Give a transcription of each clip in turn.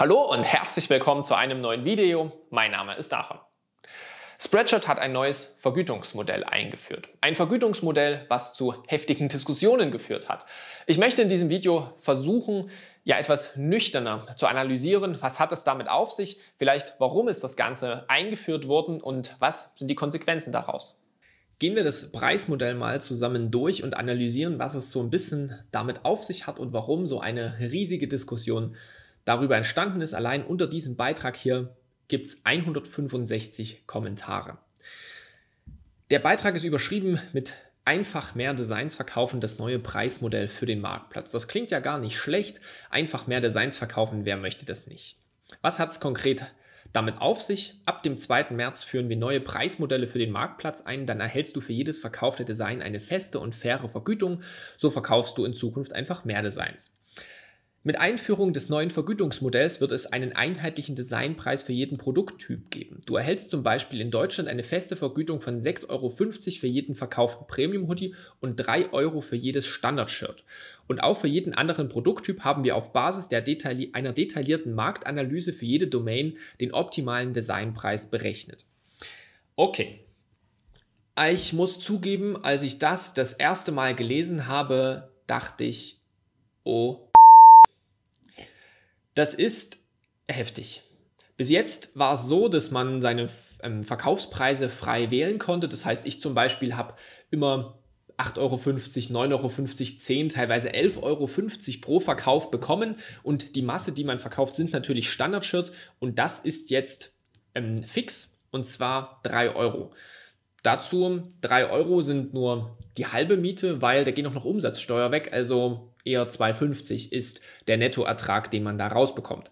Hallo und herzlich willkommen zu einem neuen Video. Mein Name ist Achim. Spreadshirt hat ein neues Vergütungsmodell eingeführt. Ein Vergütungsmodell, was zu heftigen Diskussionen geführt hat. Ich möchte in diesem Video versuchen, ja etwas nüchterner zu analysieren, was hat es damit auf sich, vielleicht warum ist das Ganze eingeführt worden und was sind die Konsequenzen daraus. Gehen wir das Preismodell mal zusammen durch und analysieren, was es so ein bisschen damit auf sich hat und warum so eine riesige Diskussion darüber entstanden ist. Allein unter diesem Beitrag hier gibt es 165 Kommentare. Der Beitrag ist überschrieben mit einfach mehr Designs verkaufen, das neue Preismodell für den Marktplatz. Das klingt ja gar nicht schlecht. Einfach mehr Designs verkaufen, wer möchte das nicht? Was hat es konkret damit auf sich? Ab dem 2. März führen wir neue Preismodelle für den Marktplatz ein. Dann erhältst du für jedes verkaufte Design eine feste und faire Vergütung. So verkaufst du in Zukunft einfach mehr Designs. Mit Einführung des neuen Vergütungsmodells wird es einen einheitlichen Designpreis für jeden Produkttyp geben. Du erhältst zum Beispiel in Deutschland eine feste Vergütung von 6,50 Euro für jeden verkauften Premium-Hoodie und 3 Euro für jedes Standard-Shirt. Und auch für jeden anderen Produkttyp haben wir auf Basis Detail einer detaillierten Marktanalyse für jede Domain den optimalen Designpreis berechnet. Okay, ich muss zugeben, als ich das das erste Mal gelesen habe, dachte ich, oh das ist heftig. Bis jetzt war es so, dass man seine ähm, Verkaufspreise frei wählen konnte. Das heißt, ich zum Beispiel habe immer 8,50 Euro, 9,50 Euro, 10, teilweise 11,50 Euro pro Verkauf bekommen. Und die Masse, die man verkauft, sind natürlich Standard-Shirts. Und das ist jetzt ähm, fix und zwar 3 Euro. Dazu 3 Euro sind nur die halbe Miete, weil da geht auch noch Umsatzsteuer weg, also eher 2,50 ist der Nettoertrag, den man da rausbekommt.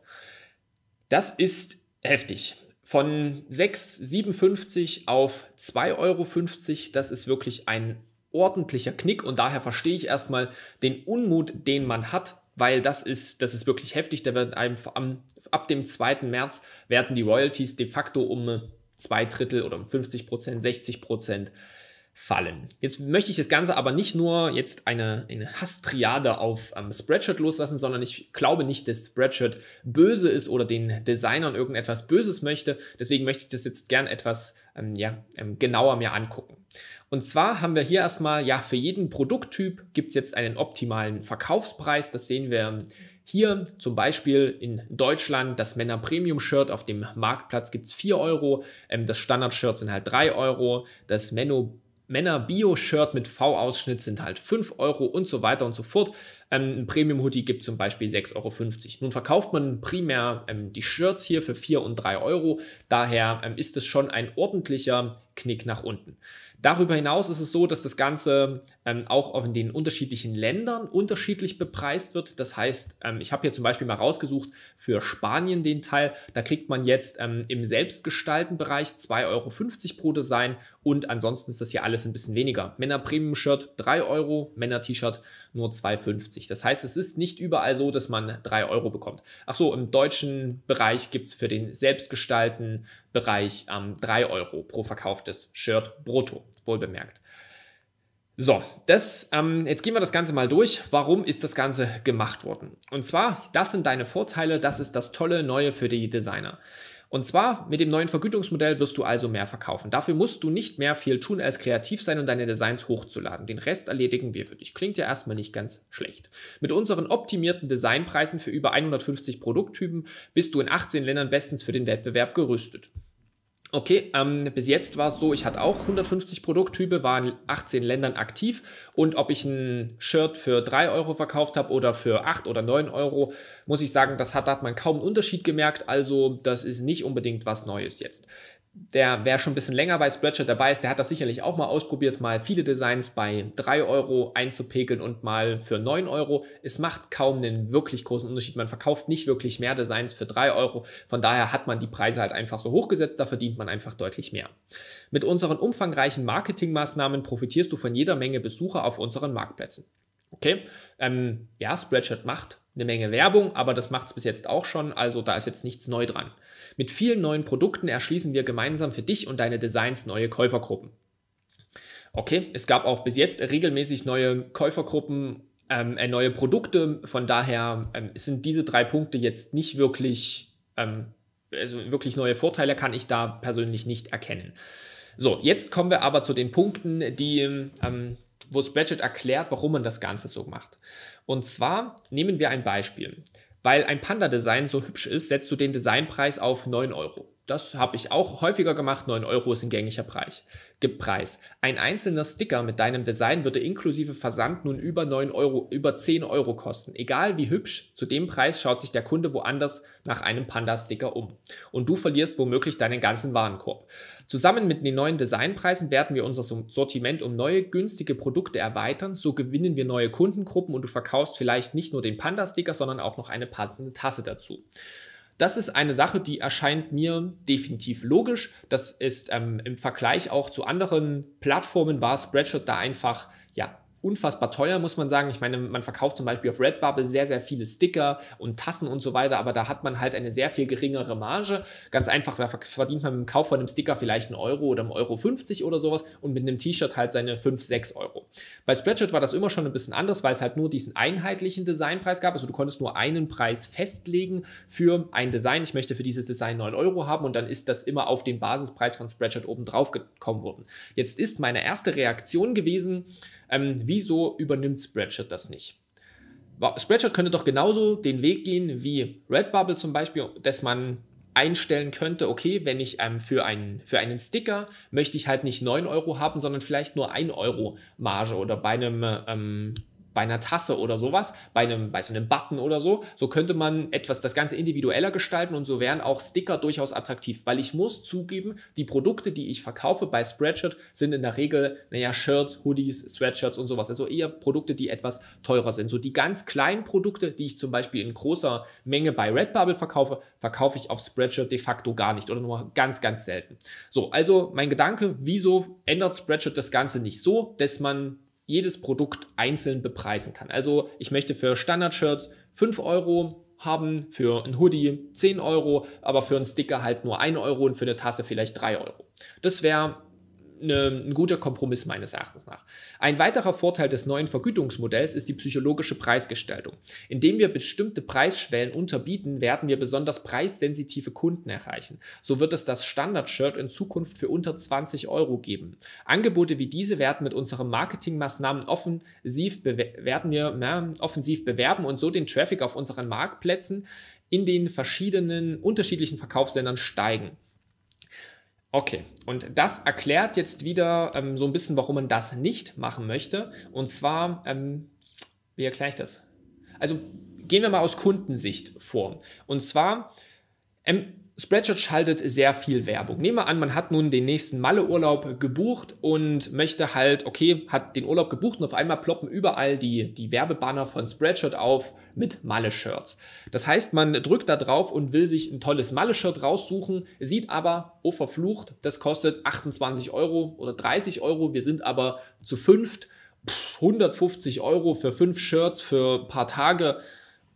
Das ist heftig. Von 6,57 auf 2,50 Euro, das ist wirklich ein ordentlicher Knick und daher verstehe ich erstmal den Unmut, den man hat, weil das ist, das ist wirklich heftig. Da werden einem ab dem 2. März werden die Royalties de facto um zwei Drittel oder um 50 Prozent, 60 Prozent fallen. Jetzt möchte ich das Ganze aber nicht nur jetzt eine, eine Hasstriade auf ähm, Spreadshirt loslassen, sondern ich glaube nicht, dass Spreadshirt böse ist oder den Designern irgendetwas Böses möchte. Deswegen möchte ich das jetzt gern etwas ähm, ja, ähm, genauer mir angucken. Und zwar haben wir hier erstmal, ja, für jeden Produkttyp gibt es jetzt einen optimalen Verkaufspreis. Das sehen wir ähm, hier zum Beispiel in Deutschland das Männer Premium Shirt auf dem Marktplatz gibt es 4 Euro, ähm, das Standard Shirt sind halt 3 Euro, das Menno Männer Bio-Shirt mit V-Ausschnitt sind halt 5 Euro und so weiter und so fort. Ähm, ein Premium-Hoodie gibt zum Beispiel 6,50 Euro. Nun verkauft man primär ähm, die Shirts hier für 4 und 3 Euro. Daher ähm, ist es schon ein ordentlicher Knick nach unten. Darüber hinaus ist es so, dass das Ganze ähm, auch in den unterschiedlichen Ländern unterschiedlich bepreist wird. Das heißt, ähm, ich habe hier zum Beispiel mal rausgesucht für Spanien den Teil. Da kriegt man jetzt ähm, im Selbstgestalten-Bereich 2,50 Euro pro Design und ansonsten ist das hier alles ein bisschen weniger. Männer Premium-Shirt 3 Euro, Männer T-Shirt nur 2,50. Das heißt, es ist nicht überall so, dass man 3 Euro bekommt. Ach so, im deutschen Bereich gibt es für den Selbstgestalten-Bereich ähm, 3 Euro pro verkauften das Shirt brutto, wohlbemerkt. So, das, ähm, jetzt gehen wir das Ganze mal durch. Warum ist das Ganze gemacht worden? Und zwar, das sind deine Vorteile, das ist das tolle Neue für die Designer. Und zwar mit dem neuen Vergütungsmodell wirst du also mehr verkaufen. Dafür musst du nicht mehr viel tun als kreativ sein und deine Designs hochzuladen. Den Rest erledigen wir für dich. Klingt ja erstmal nicht ganz schlecht. Mit unseren optimierten Designpreisen für über 150 Produkttypen bist du in 18 Ländern bestens für den Wettbewerb gerüstet. Okay, ähm, bis jetzt war es so, ich hatte auch 150 Produkttype, war in 18 Ländern aktiv und ob ich ein Shirt für 3 Euro verkauft habe oder für 8 oder 9 Euro, muss ich sagen, das hat, da hat man kaum einen Unterschied gemerkt, also das ist nicht unbedingt was Neues jetzt der, wer schon ein bisschen länger bei Spreadshirt dabei ist, der hat das sicherlich auch mal ausprobiert, mal viele Designs bei 3 Euro einzupegeln und mal für 9 Euro. Es macht kaum einen wirklich großen Unterschied. Man verkauft nicht wirklich mehr Designs für 3 Euro. Von daher hat man die Preise halt einfach so hochgesetzt, da verdient man einfach deutlich mehr. Mit unseren umfangreichen Marketingmaßnahmen profitierst du von jeder Menge Besucher auf unseren Marktplätzen. Okay, ähm, ja, Spreadshirt macht eine Menge Werbung, aber das macht es bis jetzt auch schon, also da ist jetzt nichts neu dran. Mit vielen neuen Produkten erschließen wir gemeinsam für dich und deine Designs neue Käufergruppen. Okay, es gab auch bis jetzt regelmäßig neue Käufergruppen, ähm, äh, neue Produkte, von daher ähm, sind diese drei Punkte jetzt nicht wirklich, ähm, also wirklich neue Vorteile kann ich da persönlich nicht erkennen. So, jetzt kommen wir aber zu den Punkten, die ähm, wo Spreadshirt erklärt, warum man das Ganze so macht. Und zwar nehmen wir ein Beispiel. Weil ein Panda-Design so hübsch ist, setzt du den Designpreis auf 9 Euro. Das habe ich auch häufiger gemacht. 9 Euro ist ein gängiger Preis. Ein einzelner Sticker mit deinem Design würde inklusive Versand nun über 9 Euro, über 10 Euro kosten. Egal wie hübsch, zu dem Preis schaut sich der Kunde woanders nach einem Panda-Sticker um. Und du verlierst womöglich deinen ganzen Warenkorb. Zusammen mit den neuen Designpreisen werden wir unser Sortiment um neue, günstige Produkte erweitern. So gewinnen wir neue Kundengruppen und du verkaufst vielleicht nicht nur den Panda-Sticker, sondern auch noch eine passende Tasse dazu. Das ist eine Sache, die erscheint mir definitiv logisch. Das ist ähm, im Vergleich auch zu anderen Plattformen war Spreadshot da einfach ja unfassbar teuer, muss man sagen. Ich meine, man verkauft zum Beispiel auf Redbubble sehr, sehr viele Sticker und Tassen und so weiter, aber da hat man halt eine sehr viel geringere Marge. Ganz einfach, da verdient man mit dem Kauf von einem Sticker vielleicht einen Euro oder einen Euro 50 oder sowas und mit einem T-Shirt halt seine 5, 6 Euro. Bei Spreadshirt war das immer schon ein bisschen anders, weil es halt nur diesen einheitlichen Designpreis gab. Also du konntest nur einen Preis festlegen für ein Design. Ich möchte für dieses Design 9 Euro haben und dann ist das immer auf den Basispreis von Spreadshirt oben drauf gekommen worden. Jetzt ist meine erste Reaktion gewesen, ähm, wieso übernimmt Spreadshirt das nicht? Spreadshirt könnte doch genauso den Weg gehen wie Redbubble zum Beispiel, dass man einstellen könnte, okay, wenn ich ähm, für, einen, für einen Sticker möchte ich halt nicht 9 Euro haben, sondern vielleicht nur 1 Euro Marge oder bei einem ähm, bei einer Tasse oder sowas, bei einem, bei so einem Button oder so. So könnte man etwas das Ganze individueller gestalten und so wären auch Sticker durchaus attraktiv, weil ich muss zugeben, die Produkte, die ich verkaufe bei Spreadshirt, sind in der Regel, naja, Shirts, Hoodies, Sweatshirts und sowas. Also eher Produkte, die etwas teurer sind. So die ganz kleinen Produkte, die ich zum Beispiel in großer Menge bei Redbubble verkaufe, verkaufe ich auf Spreadshirt de facto gar nicht oder nur ganz, ganz selten. So, also mein Gedanke, wieso ändert Spreadshirt das Ganze nicht so, dass man jedes Produkt einzeln bepreisen kann. Also ich möchte für Standard-Shirts 5 Euro haben, für ein Hoodie 10 Euro, aber für einen Sticker halt nur 1 Euro und für eine Tasse vielleicht 3 Euro. Das wäre eine, ein guter Kompromiss meines Erachtens nach. Ein weiterer Vorteil des neuen Vergütungsmodells ist die psychologische Preisgestaltung. Indem wir bestimmte Preisschwellen unterbieten, werden wir besonders preissensitive Kunden erreichen. So wird es das Standard-Shirt in Zukunft für unter 20 Euro geben. Angebote wie diese werden mit unseren Marketingmaßnahmen offensiv, werden wir, ja, offensiv bewerben und so den Traffic auf unseren Marktplätzen in den verschiedenen unterschiedlichen Verkaufsländern steigen. Okay, und das erklärt jetzt wieder ähm, so ein bisschen, warum man das nicht machen möchte. Und zwar, ähm, wie erkläre ich das? Also gehen wir mal aus Kundensicht vor. Und zwar, ähm, Spreadshirt schaltet sehr viel Werbung. Nehmen wir an, man hat nun den nächsten Malle-Urlaub gebucht und möchte halt, okay, hat den Urlaub gebucht und auf einmal ploppen überall die, die Werbebanner von Spreadshirt auf mit Malle-Shirts. Das heißt, man drückt da drauf und will sich ein tolles Malle-Shirt raussuchen, sieht aber, oh verflucht, das kostet 28 Euro oder 30 Euro, wir sind aber zu fünft, 150 Euro für fünf Shirts für ein paar Tage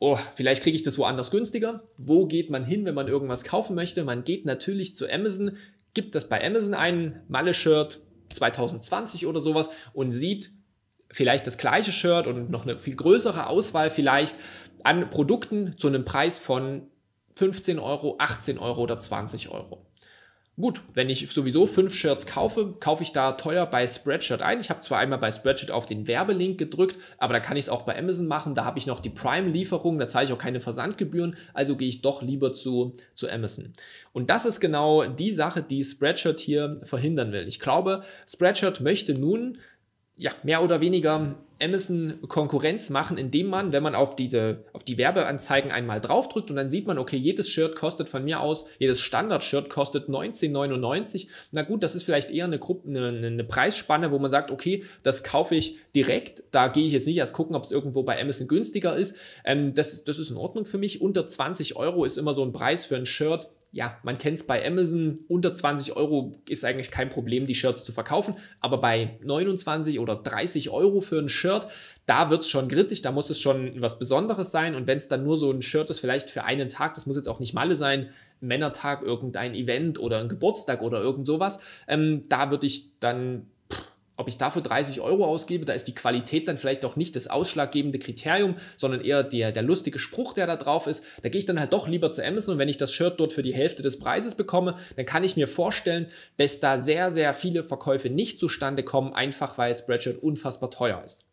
oh, vielleicht kriege ich das woanders günstiger. Wo geht man hin, wenn man irgendwas kaufen möchte? Man geht natürlich zu Amazon, gibt das bei Amazon ein Malle-Shirt 2020 oder sowas und sieht vielleicht das gleiche Shirt und noch eine viel größere Auswahl vielleicht an Produkten zu einem Preis von 15 Euro, 18 Euro oder 20 Euro gut, wenn ich sowieso fünf Shirts kaufe, kaufe ich da teuer bei Spreadshirt ein. Ich habe zwar einmal bei Spreadshirt auf den Werbelink gedrückt, aber da kann ich es auch bei Amazon machen. Da habe ich noch die Prime-Lieferung, da zahle ich auch keine Versandgebühren, also gehe ich doch lieber zu, zu Amazon. Und das ist genau die Sache, die Spreadshirt hier verhindern will. Ich glaube, Spreadshirt möchte nun ja, mehr oder weniger Amazon Konkurrenz machen, indem man, wenn man auf diese, auf die Werbeanzeigen einmal draufdrückt und dann sieht man, okay, jedes Shirt kostet von mir aus, jedes Standard-Shirt kostet 19,99. Na gut, das ist vielleicht eher eine, Gruppe, eine, eine Preisspanne, wo man sagt, okay, das kaufe ich direkt. Da gehe ich jetzt nicht erst gucken, ob es irgendwo bei Amazon günstiger ist. Ähm, das, das ist in Ordnung für mich. Unter 20 Euro ist immer so ein Preis für ein Shirt, ja, man kennt es bei Amazon, unter 20 Euro ist eigentlich kein Problem, die Shirts zu verkaufen, aber bei 29 oder 30 Euro für ein Shirt, da wird es schon kritisch, da muss es schon was Besonderes sein und wenn es dann nur so ein Shirt ist, vielleicht für einen Tag, das muss jetzt auch nicht Malle sein, Männertag, irgendein Event oder ein Geburtstag oder irgend sowas, ähm, da würde ich dann ob ich dafür 30 Euro ausgebe, da ist die Qualität dann vielleicht auch nicht das ausschlaggebende Kriterium, sondern eher der, der lustige Spruch, der da drauf ist. Da gehe ich dann halt doch lieber zu Amazon und wenn ich das Shirt dort für die Hälfte des Preises bekomme, dann kann ich mir vorstellen, dass da sehr, sehr viele Verkäufe nicht zustande kommen, einfach weil Spreadshirt unfassbar teuer ist.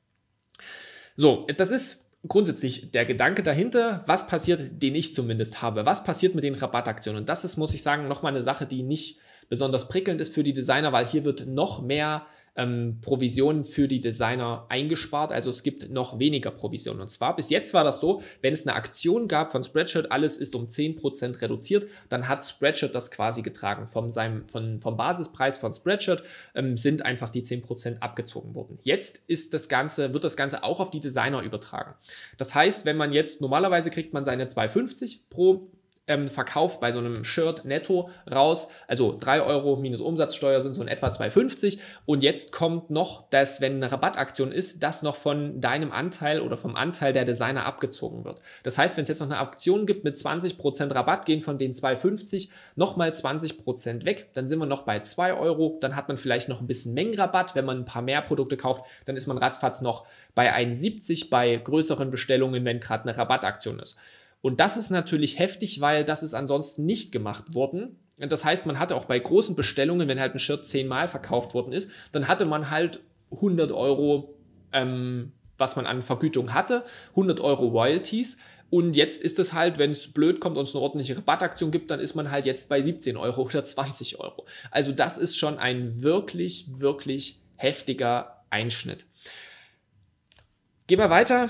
So, das ist grundsätzlich der Gedanke dahinter, was passiert, den ich zumindest habe. Was passiert mit den Rabattaktionen? Und das ist, muss ich sagen, nochmal eine Sache, die nicht besonders prickelnd ist für die Designer, weil hier wird noch mehr ähm, Provisionen für die Designer eingespart. Also es gibt noch weniger Provisionen. Und zwar bis jetzt war das so, wenn es eine Aktion gab von Spreadshirt, alles ist um 10% reduziert, dann hat Spreadshirt das quasi getragen. Von seinem, von, vom Basispreis von Spreadshirt ähm, sind einfach die 10% abgezogen worden. Jetzt ist das Ganze, wird das Ganze auch auf die Designer übertragen. Das heißt, wenn man jetzt, normalerweise kriegt man seine 2,50 pro ähm, Verkauf bei so einem Shirt netto raus. Also 3 Euro minus Umsatzsteuer sind so in etwa 2,50. Und jetzt kommt noch, dass wenn eine Rabattaktion ist, das noch von deinem Anteil oder vom Anteil der Designer abgezogen wird. Das heißt, wenn es jetzt noch eine Aktion gibt mit 20% Rabatt, gehen von den 2,50 nochmal 20% weg. Dann sind wir noch bei 2 Euro. Dann hat man vielleicht noch ein bisschen Mengenrabatt. Wenn man ein paar mehr Produkte kauft, dann ist man ratzfatz noch bei 1,70 bei größeren Bestellungen, wenn gerade eine Rabattaktion ist. Und das ist natürlich heftig, weil das ist ansonsten nicht gemacht worden. Und das heißt, man hatte auch bei großen Bestellungen, wenn halt ein Shirt zehnmal verkauft worden ist, dann hatte man halt 100 Euro, ähm, was man an Vergütung hatte, 100 Euro Royalties. Und jetzt ist es halt, wenn es blöd kommt und es eine ordentliche Rabattaktion gibt, dann ist man halt jetzt bei 17 Euro oder 20 Euro. Also das ist schon ein wirklich, wirklich heftiger Einschnitt. Gehen wir weiter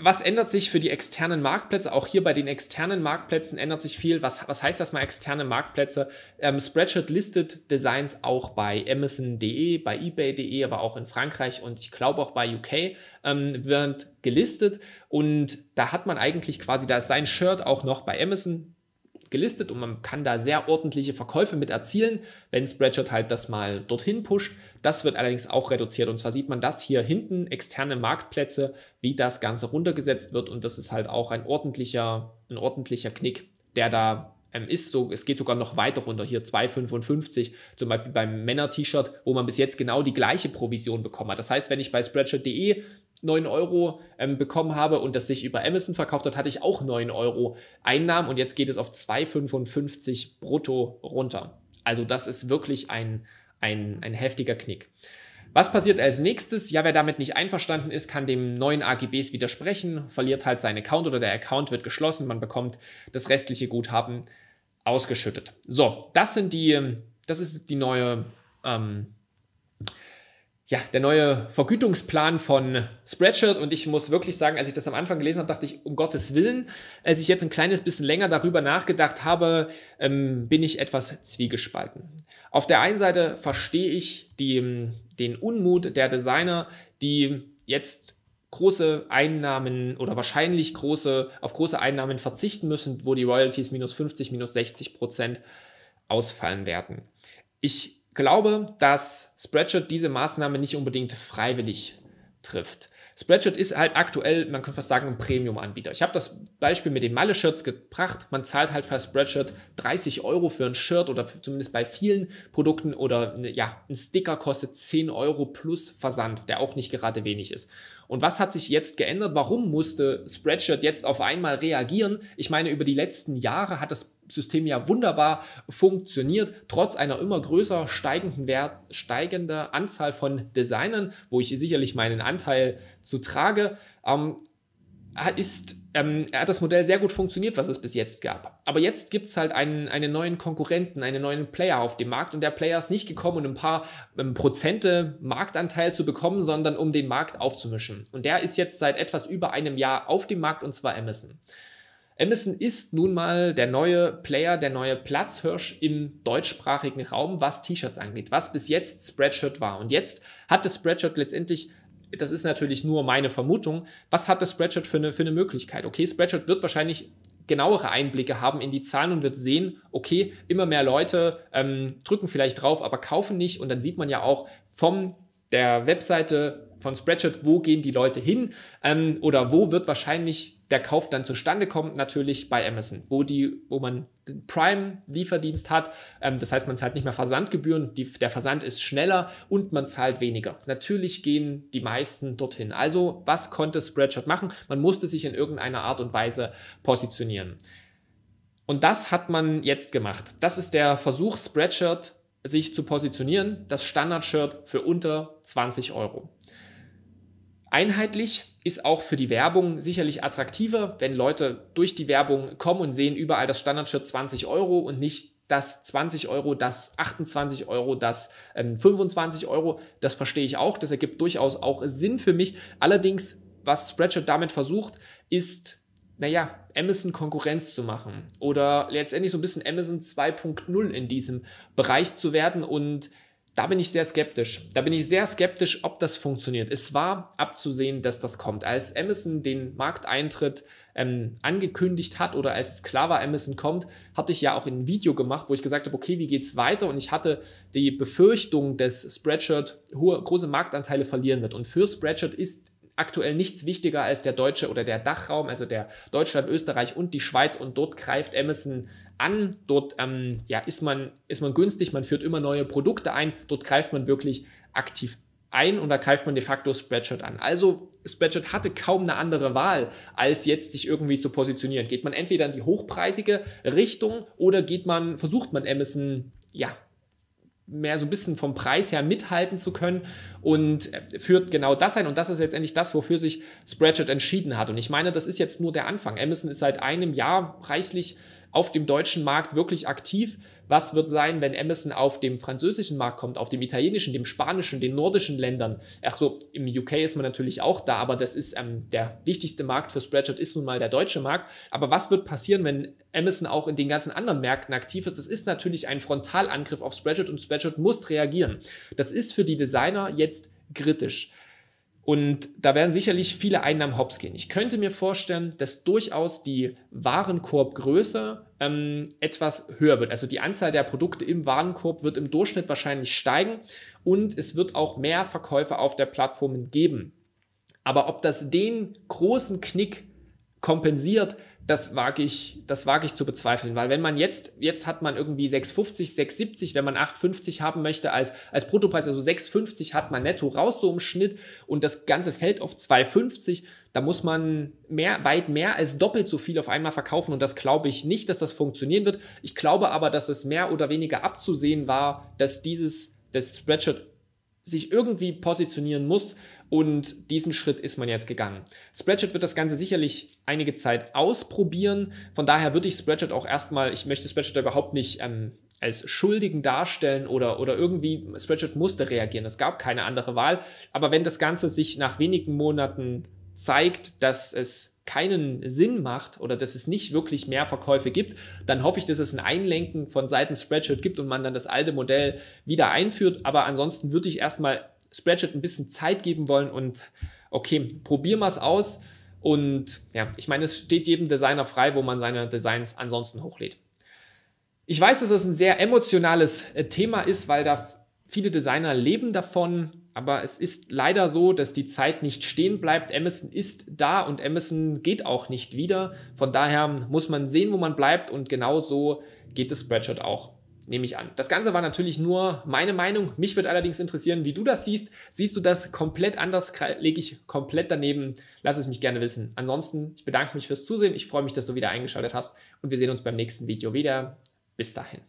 was ändert sich für die externen Marktplätze? Auch hier bei den externen Marktplätzen ändert sich viel. Was, was heißt das mal externe Marktplätze? Ähm, Spreadshirt listet Designs auch bei Amazon.de, bei eBay.de, aber auch in Frankreich und ich glaube auch bei UK ähm, wird gelistet. Und da hat man eigentlich quasi, da ist sein Shirt auch noch bei Amazon gelistet und man kann da sehr ordentliche Verkäufe mit erzielen, wenn Spreadshot halt das mal dorthin pusht. Das wird allerdings auch reduziert und zwar sieht man das hier hinten, externe Marktplätze, wie das Ganze runtergesetzt wird und das ist halt auch ein ordentlicher, ein ordentlicher Knick, der da ähm, ist so, es geht sogar noch weiter runter, hier 2,55, zum Beispiel beim Männer-T-Shirt, wo man bis jetzt genau die gleiche Provision bekommen hat. Das heißt, wenn ich bei Spreadshirt.de 9 Euro ähm, bekommen habe und das sich über Amazon verkauft hat, hatte ich auch 9 Euro Einnahmen und jetzt geht es auf 2,55 brutto runter. Also das ist wirklich ein, ein, ein heftiger Knick. Was passiert als nächstes? Ja, wer damit nicht einverstanden ist, kann dem neuen AGBs widersprechen, verliert halt seinen Account oder der Account wird geschlossen, man bekommt das restliche Guthaben ausgeschüttet. So, das sind die, ähm, das ist die neue, ähm, ja, der neue Vergütungsplan von Spreadshirt und ich muss wirklich sagen, als ich das am Anfang gelesen habe, dachte ich, um Gottes Willen, als ich jetzt ein kleines bisschen länger darüber nachgedacht habe, ähm, bin ich etwas zwiegespalten. Auf der einen Seite verstehe ich die, ähm, den Unmut der Designer, die jetzt große Einnahmen oder wahrscheinlich große, auf große Einnahmen verzichten müssen, wo die Royalties minus 50, minus 60 Prozent ausfallen werden. Ich glaube, dass Spreadshirt diese Maßnahme nicht unbedingt freiwillig trifft. Spreadshirt ist halt aktuell, man könnte fast sagen, ein Premium-Anbieter. Ich habe das Beispiel mit den Malle-Shirts gebracht. Man zahlt halt für Spreadshirt 30 Euro für ein Shirt oder zumindest bei vielen Produkten oder ne, ja, ein Sticker kostet 10 Euro plus Versand, der auch nicht gerade wenig ist. Und was hat sich jetzt geändert? Warum musste Spreadshirt jetzt auf einmal reagieren? Ich meine, über die letzten Jahre hat das System ja wunderbar funktioniert, trotz einer immer größer steigenden Wert, steigender Anzahl von Designern, wo ich sicherlich meinen Anteil zu trage, ähm, ist, ähm, hat das Modell sehr gut funktioniert, was es bis jetzt gab. Aber jetzt gibt es halt einen, einen neuen Konkurrenten, einen neuen Player auf dem Markt und der Player ist nicht gekommen, um ein paar ähm, Prozente Marktanteil zu bekommen, sondern um den Markt aufzumischen. Und der ist jetzt seit etwas über einem Jahr auf dem Markt und zwar Amazon. Amazon ist nun mal der neue Player, der neue Platzhirsch im deutschsprachigen Raum, was T-Shirts angeht, was bis jetzt Spreadshirt war. Und jetzt hat das Spreadshirt letztendlich das ist natürlich nur meine Vermutung, was hat das Spreadshirt für eine, für eine Möglichkeit? Okay, Spreadshirt wird wahrscheinlich genauere Einblicke haben in die Zahlen und wird sehen, okay, immer mehr Leute ähm, drücken vielleicht drauf, aber kaufen nicht. Und dann sieht man ja auch vom der Webseite von Spreadshirt, wo gehen die Leute hin ähm, oder wo wird wahrscheinlich der Kauf dann zustande kommen? Natürlich bei Amazon, wo, die, wo man den Prime-Lieferdienst hat. Ähm, das heißt, man zahlt nicht mehr Versandgebühren, die, der Versand ist schneller und man zahlt weniger. Natürlich gehen die meisten dorthin. Also, was konnte Spreadshirt machen? Man musste sich in irgendeiner Art und Weise positionieren. Und das hat man jetzt gemacht. Das ist der Versuch, Spreadshirt sich zu positionieren, das Standard-Shirt für unter 20 Euro. Einheitlich ist auch für die Werbung sicherlich attraktiver, wenn Leute durch die Werbung kommen und sehen überall das Standardshirt 20 Euro und nicht das 20 Euro, das 28 Euro, das ähm, 25 Euro. Das verstehe ich auch. Das ergibt durchaus auch Sinn für mich. Allerdings, was Spreadshirt damit versucht, ist, naja, Amazon Konkurrenz zu machen oder letztendlich so ein bisschen Amazon 2.0 in diesem Bereich zu werden und da bin ich sehr skeptisch. Da bin ich sehr skeptisch, ob das funktioniert. Es war abzusehen, dass das kommt. Als Amazon den Markteintritt ähm, angekündigt hat oder als klar war, Amazon kommt, hatte ich ja auch ein Video gemacht, wo ich gesagt habe, okay, wie geht es weiter? Und ich hatte die Befürchtung, dass Spreadshirt hohe, große Marktanteile verlieren wird. Und für Spreadshirt ist aktuell nichts wichtiger als der deutsche oder der Dachraum, also der Deutschland, Österreich und die Schweiz. Und dort greift Amazon an. Dort ähm, ja, ist, man, ist man günstig, man führt immer neue Produkte ein. Dort greift man wirklich aktiv ein und da greift man de facto Spreadshirt an. Also Spreadshirt hatte kaum eine andere Wahl, als jetzt sich irgendwie zu positionieren. Geht man entweder in die hochpreisige Richtung oder geht man, versucht man Amazon, ja, mehr so ein bisschen vom Preis her mithalten zu können und äh, führt genau das ein. Und das ist letztendlich das, wofür sich Spreadshirt entschieden hat. Und ich meine, das ist jetzt nur der Anfang. Amazon ist seit einem Jahr reichlich auf dem deutschen Markt wirklich aktiv? Was wird sein, wenn Amazon auf dem französischen Markt kommt, auf dem italienischen, dem spanischen, den nordischen Ländern? Achso, im UK ist man natürlich auch da, aber das ist ähm, der wichtigste Markt für Spreadshot, ist nun mal der deutsche Markt. Aber was wird passieren, wenn Amazon auch in den ganzen anderen Märkten aktiv ist? Das ist natürlich ein Frontalangriff auf Spreadshot und Spreadshot muss reagieren. Das ist für die Designer jetzt kritisch. Und da werden sicherlich viele Einnahmen hops gehen. Ich könnte mir vorstellen, dass durchaus die Warenkorbgröße ähm, etwas höher wird. Also die Anzahl der Produkte im Warenkorb wird im Durchschnitt wahrscheinlich steigen und es wird auch mehr Verkäufe auf der Plattform geben. Aber ob das den großen Knick kompensiert, das wage ich, das wage ich zu bezweifeln, weil wenn man jetzt, jetzt hat man irgendwie 6,50, 6,70, wenn man 8,50 haben möchte als, als Bruttopreis, also 6,50 hat man netto raus so im Schnitt und das Ganze fällt auf 2,50, da muss man mehr, weit mehr als doppelt so viel auf einmal verkaufen und das glaube ich nicht, dass das funktionieren wird. Ich glaube aber, dass es mehr oder weniger abzusehen war, dass dieses, das Spreadshirt sich irgendwie positionieren muss und diesen Schritt ist man jetzt gegangen. Spreadshirt wird das Ganze sicherlich einige Zeit ausprobieren. Von daher würde ich Spreadshirt auch erstmal, ich möchte Spreadshirt überhaupt nicht ähm, als Schuldigen darstellen oder, oder irgendwie Spreadshirt musste reagieren. Es gab keine andere Wahl. Aber wenn das Ganze sich nach wenigen Monaten zeigt, dass es keinen Sinn macht oder dass es nicht wirklich mehr Verkäufe gibt, dann hoffe ich, dass es ein Einlenken von Seiten Spreadshirt gibt und man dann das alte Modell wieder einführt. Aber ansonsten würde ich erstmal Spreadshirt ein bisschen Zeit geben wollen und okay, probieren wir es aus. Und ja, ich meine, es steht jedem Designer frei, wo man seine Designs ansonsten hochlädt. Ich weiß, dass das ein sehr emotionales äh, Thema ist, weil da Viele Designer leben davon, aber es ist leider so, dass die Zeit nicht stehen bleibt. Amazon ist da und Amazon geht auch nicht wieder. Von daher muss man sehen, wo man bleibt und genau so geht das Spreadshot auch. Nehme ich an. Das Ganze war natürlich nur meine Meinung. Mich wird allerdings interessieren, wie du das siehst. Siehst du das komplett anders? Lege ich komplett daneben? Lass es mich gerne wissen. Ansonsten, ich bedanke mich fürs Zusehen. Ich freue mich, dass du wieder eingeschaltet hast und wir sehen uns beim nächsten Video wieder. Bis dahin.